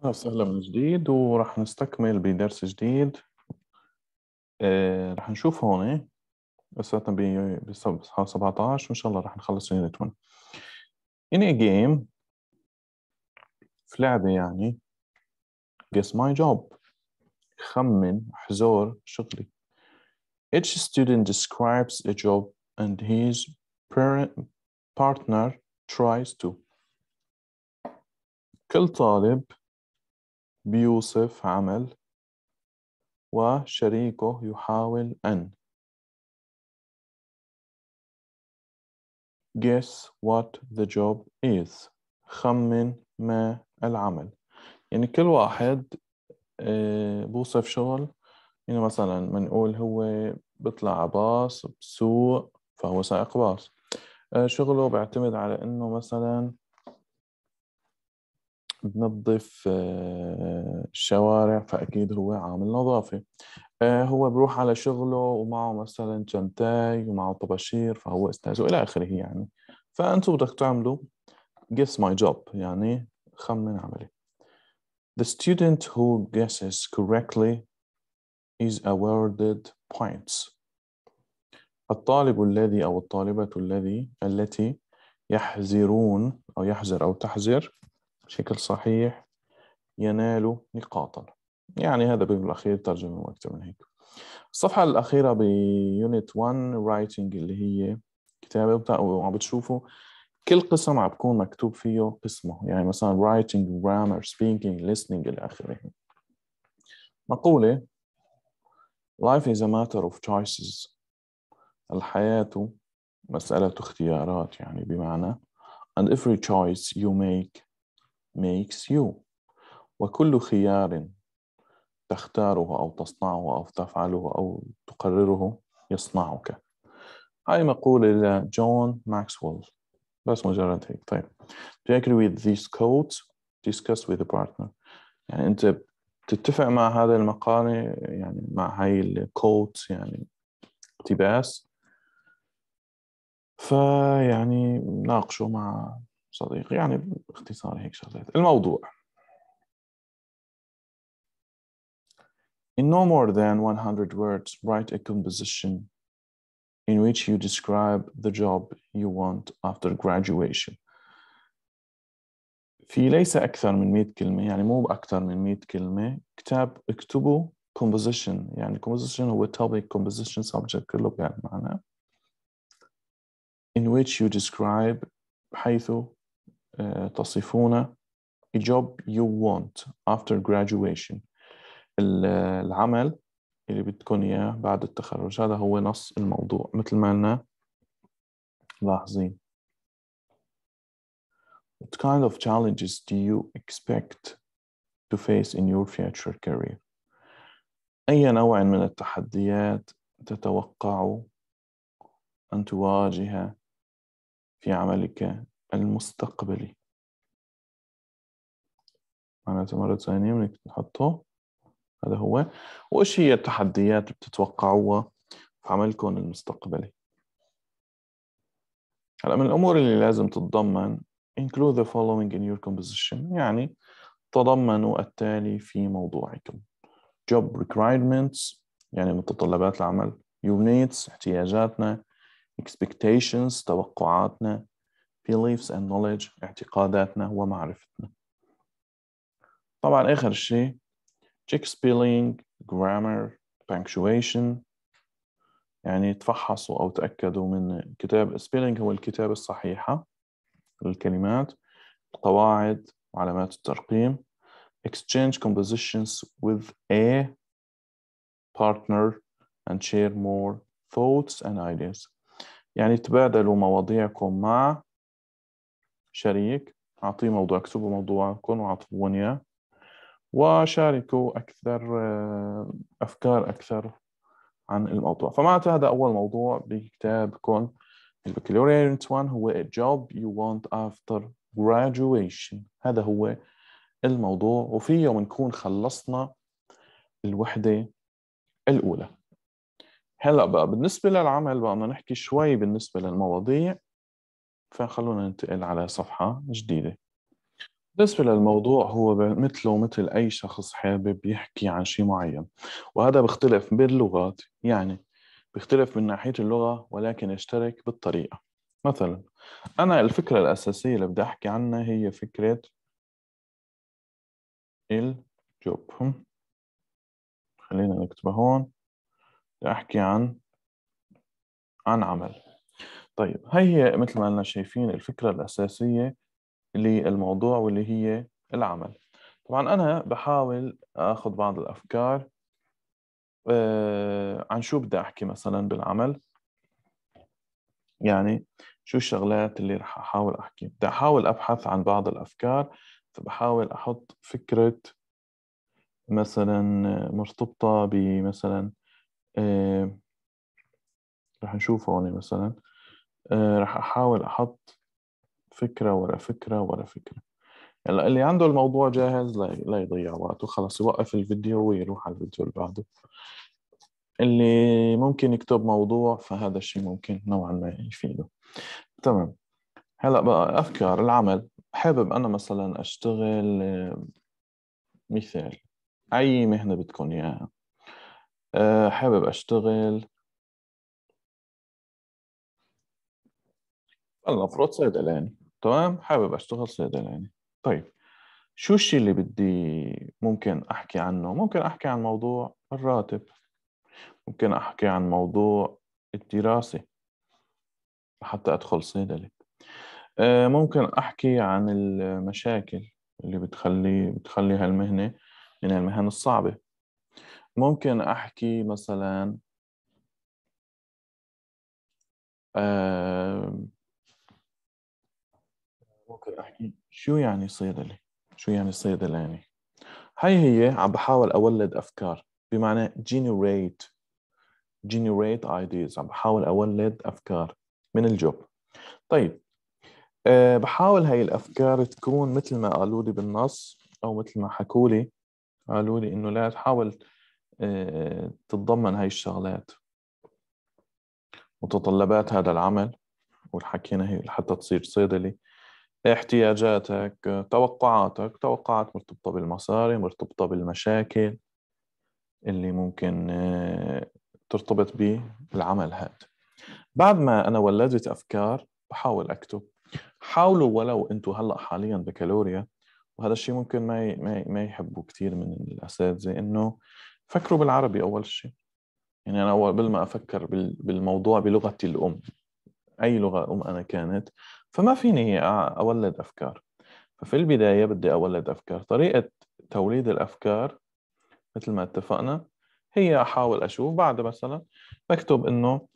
اهلا وسهلا من جديد وراح نستكمل بدرس جديد آه راح نشوف هون لساتنا بصفحة 17 وإن شاء الله راح نخلص يونت 1 In a game في لعبة يعني Guess my job خمن حزور شغلي Each student describes a job and his partner tries to كل طالب بيوصف عمل وشريكه يحاول أن guess what the job is خمن ما العمل يعني كل واحد آه، بوصف شغل يعني مثلا منقول هو بطلع باص بسوق فهو سائق باص آه، شغله بيعتمد على انه مثلا بنظف آه، الشوارع فأكيد هو عامل نظافة آه، هو بروح على شغله ومعه مثلا جنتاي ومعه طباشير فهو استاذ وإلى آخره يعني فأنتم بدك تعملوا guess my job يعني خمن عملي The student who guesses correctly is awarded points الطالب الذي أو الطالبة الذي التي يحذرون أو يحذر أو تحذر بشكل صحيح ينال نقاطا يعني هذا بالأخير ترجمة وأكثر من هيك الصفحة الأخيرة بيونت 1 رايتنج اللي هي كتابة وعم بتشوفوا كل قسم عم بكون مكتوب فيه قسمه يعني مثلا writing, grammar, speaking, listening إلى آخره مقولة Life is a matter of choices الحياة مسألة اختيارات يعني بمعنى and every choice you make makes you وكل خيار تختاره أو تصنعه أو تفعله أو تقرره يصنعك هاي مقولة لجون ماكسويل بس مجرد هيك طيب Do you agree with these quotes discuss with the partner يعني أنت تتفق مع هذا المقالة يعني مع هاي الكوت يعني اقتباس فيعني ناقشه مع صديقي يعني باختصار هيك شغلات الموضوع In no more than 100 words, write a composition in which you describe the job you want after graduation. في ليس أكثر من 100 كلمة يعني مو أكثر من 100 كلمة كتاب اكتبوا composition يعني composition هو topic composition subject كله معنا in which you describe حيث آه، تصفون a job you want after graduation العمل اللي بدكم إياه بعد التخرج هذا هو نص الموضوع مثل ما قلنا لاحظين What kind of challenges do you expect to face in your future career? أي نوع من التحديات تتوقع أن تواجه في عملك المستقبلي معناته مرة ثانية بدك نحطه هذا هو وإيش هي التحديات اللي بتتوقعوها في عملكم المستقبلي هلا من الأمور اللي لازم تتضمن include the following in your composition يعني تضمنوا التالي في موضوعكم job requirements يعني متطلبات العمل your needs احتياجاتنا expectations توقعاتنا beliefs and knowledge اعتقاداتنا ومعرفتنا طبعا آخر شيء check spelling grammar punctuation يعني تفحصوا أو تأكدوا من كتاب spelling هو الكتابة الصحيحة للكلمات القواعد وعلامات الترقيم exchange compositions with a partner and share more thoughts and ideas يعني تبادلوا مواضيعكم مع شريك أعطيه موضوع اكتبوا موضوعكم واعطوهم إياه وشاركوا أكثر آه، أفكار أكثر عن الموضوع فمعناته هذا أول موضوع بكتابكم البكالوريوس 1 هو a job you want after graduation هذا هو الموضوع وفي يوم نكون خلصنا الوحدة الأولى هلا بقى بالنسبة للعمل بقى بدنا نحكي شوي بالنسبة للمواضيع فخلونا ننتقل على صفحة جديدة بالنسبة للموضوع هو مثله مثل أي شخص حابب يحكي عن شيء معين وهذا بيختلف باللغات يعني بيختلف من ناحية اللغة ولكن يشترك بالطريقة مثلا أنا الفكرة الأساسية اللي بدي أحكي عنها هي فكرة الجوب خلينا نكتبها هون بدي أحكي عن عن عمل طيب هاي هي مثل ما قلنا شايفين الفكرة الأساسية للموضوع واللي هي العمل طبعا أنا بحاول أخذ بعض الأفكار آه، عن شو بدي أحكي مثلا بالعمل يعني شو الشغلات اللي رح أحاول أحكي بدي أحاول أبحث عن بعض الأفكار فبحاول أحط فكرة مثلا مرتبطة بمثلا آه، رح نشوف هون مثلا آه، راح احاول احط فكره ورا فكره ورا فكره هلا اللي عنده الموضوع جاهز لا يضيع وقته خلص يوقف الفيديو ويروح على الفيديو اللي بعده اللي ممكن يكتب موضوع فهذا الشيء ممكن نوعا ما يفيده تمام هلا بقى افكار العمل حابب انا مثلا اشتغل آه، مثال اي مهنه بدكم اياها آه، حابب اشتغل المفروض صيدلاني تمام حابب اشتغل صيدلاني طيب شو الشيء اللي بدي ممكن احكي عنه ممكن احكي عن موضوع الراتب ممكن احكي عن موضوع الدراسه حتى ادخل صيدلي آه، ممكن احكي عن المشاكل اللي بتخلي بتخلي هالمهنه من المهن الصعبه ممكن احكي مثلا آه، احكي شو يعني صيدله شو يعني صيدله يعني هاي هي عم بحاول اولد افكار بمعنى generate generate ideas عم بحاول اولد افكار من الجوب طيب أه بحاول هاي الافكار تكون مثل ما قالوا لي بالنص او مثل ما حكوا لي قالوا لي انه لا تحاول أه تتضمن هاي الشغلات متطلبات هذا العمل والحكينا هي حتى تصير صيدلي احتياجاتك توقعاتك توقعات مرتبطة بالمصاري مرتبطة بالمشاكل اللي ممكن آه، ترتبط بالعمل هذا بعد ما أنا ولدت أفكار بحاول أكتب حاولوا ولو أنتم هلأ حاليا بكالوريا وهذا الشيء ممكن ما ما يحبوا كثير من الأساتذة إنه فكروا بالعربي أول شيء يعني أنا أول قبل ما أفكر بالموضوع بلغتي الأم أي لغة أم أنا كانت فما فيني أولد أفكار ففي البداية بدي أولد أفكار طريقة توليد الأفكار مثل ما اتفقنا هي أحاول أشوف بعد مثلا بكتب إنه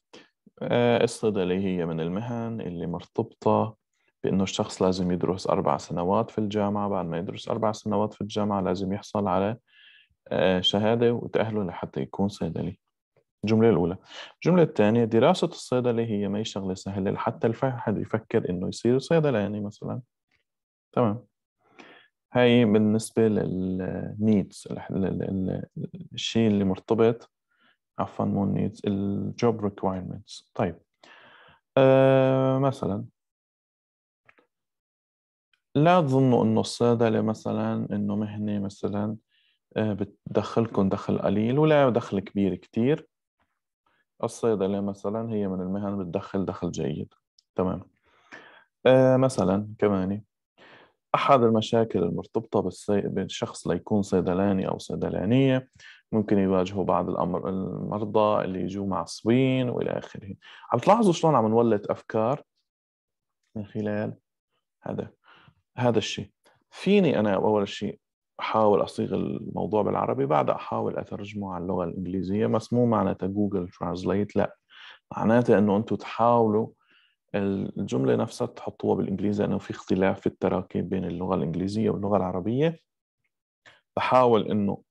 آه، الصيدلية هي من المهن اللي مرتبطة بإنه الشخص لازم يدرس أربع سنوات في الجامعة بعد ما يدرس أربع سنوات في الجامعة لازم يحصل على آه، شهادة وتأهله لحتى يكون صيدلي الجملة الأولى الجملة الثانية دراسة الصيدلة هي ما شغلة سهلة حتى الفحد يفكر إنه يصير صيدلاني يعني مثلا تمام هاي بالنسبة للنيدز الشيء اللي مرتبط عفوا مو needs الجوب ريكوايرمنتس طيب أه مثلا لا تظنوا انه الصيدلة مثلا انه مهنة مثلا آه، بتدخلكم دخل قليل ولا دخل كبير كتير الصيدلة مثلا هي من المهن اللي بتدخل دخل جيد تمام آه مثلا كمان أحد المشاكل المرتبطة بالسي... بالشخص ليكون صيدلاني أو صيدلانية ممكن يواجهوا بعض الأمر المرضى اللي يجوا معصبين وإلى آخره عم تلاحظوا شلون عم نولد أفكار من خلال هذا هذا الشيء فيني أنا أول شيء أحاول أصيغ الموضوع بالعربي بعدها أحاول أترجمه على اللغة الإنجليزية بس مو معناتها جوجل ترانزليت لا معناتها إنه أنتم تحاولوا الجملة نفسها تحطوها بالإنجليزي لأنه في اختلاف في التراكيب بين اللغة الإنجليزية واللغة العربية بحاول إنه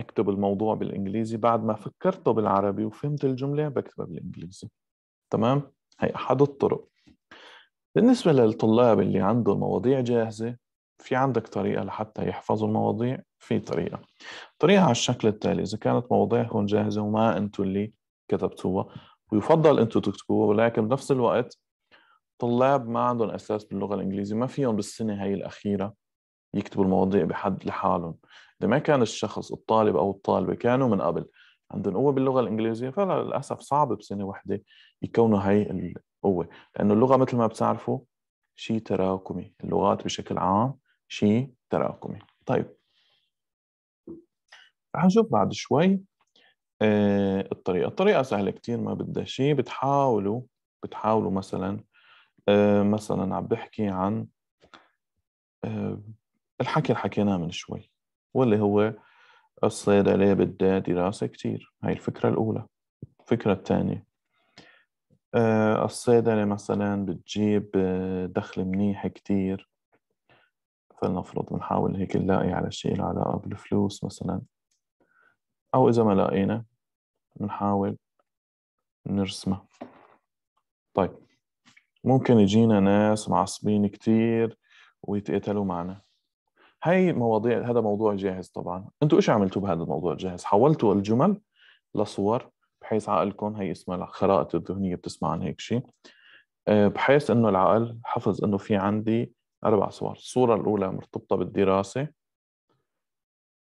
أكتب الموضوع بالإنجليزي بعد ما فكرته بالعربي وفهمت الجملة بكتبها بالإنجليزي تمام؟ هي أحد الطرق بالنسبة للطلاب اللي عندهم مواضيع جاهزة في عندك طريقة لحتى يحفظوا المواضيع؟ في طريقة طريقة على الشكل التالي إذا كانت مواضيعكم جاهزة وما أنتوا اللي كتبتوها ويفضل أنتوا تكتبوها ولكن بنفس الوقت طلاب ما عندهم أساس باللغة الإنجليزية ما فيهم بالسنة هاي الأخيرة يكتبوا المواضيع بحد لحالهم إذا ما كان الشخص الطالب أو الطالبة كانوا من قبل عندهم قوة باللغة الإنجليزية فلا للأسف صعب بسنة واحدة يكونوا هاي القوة لأنه اللغة مثل ما بتعرفوا شيء تراكمي اللغات بشكل عام شيء تراكمي طيب رح نشوف بعد شوي آه، الطريقة الطريقة سهلة كتير ما بدها شيء بتحاولوا بتحاولوا مثلا آه، مثلا عم بحكي عن آه، الحكي اللي حكيناه من شوي واللي هو الصيدلة بدها دراسة كتير هاي الفكرة الأولى الفكرة الثانية الصيدلة مثلا بتجيب دخل منيح كتير فلنفرض بنحاول هيك نلاقي على شيء له علاقة بالفلوس مثلا أو إذا ما لقينا بنحاول نرسمها طيب ممكن يجينا ناس معصبين كتير ويتقتلوا معنا هاي مواضيع هذا موضوع جاهز طبعا انتم ايش عملتوا بهذا الموضوع الجاهز حولتوا الجمل لصور بحيث عقلكم هي اسمها الخرائط الذهنيه بتسمع عن هيك شيء آه، بحيث انه العقل حفظ انه في عندي أربع صور الصورة الأولى مرتبطة بالدراسة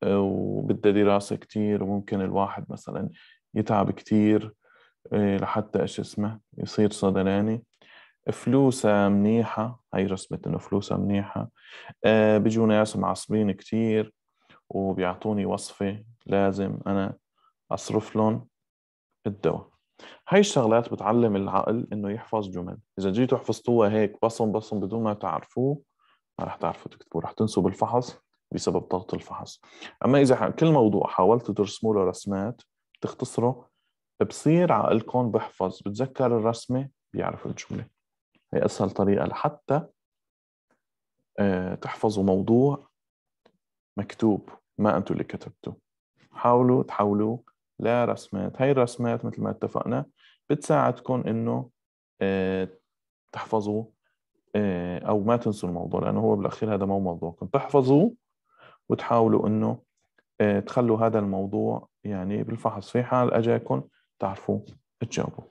آه، وبدها دراسة كتير وممكن الواحد مثلا يتعب كتير آه، لحتى إيش اسمه يصير صدراني فلوسة منيحة هاي رسمة إنه فلوسة منيحة آه، بيجوا ناس معصبين كتير وبيعطوني وصفة لازم أنا أصرف لهم الدواء هاي الشغلات بتعلم العقل انه يحفظ جمل اذا جيتوا حفظتوها هيك بصم بصم بدون ما تعرفوه ما رح تعرفوا تكتبوا رح تنسوا بالفحص بسبب ضغط الفحص اما اذا كل موضوع حاولتوا ترسموا له رسمات تختصره بصير عقلكم بحفظ بتذكر الرسمه بيعرف الجمله هي اسهل طريقه لحتى آه، تحفظوا موضوع مكتوب ما انتم اللي كتبتوه حاولوا تحولوه لرسمات هاي الرسمات مثل ما اتفقنا بتساعدكم انه آه، تحفظوا آه، او ما تنسوا الموضوع لانه هو بالاخير هذا مو موضوعكم تحفظوه وتحاولوا انه آه، تخلوا هذا الموضوع يعني بالفحص في حال اجاكم تعرفوا تجاوبوا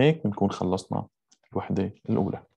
هيك بنكون خلصنا الوحده الاولى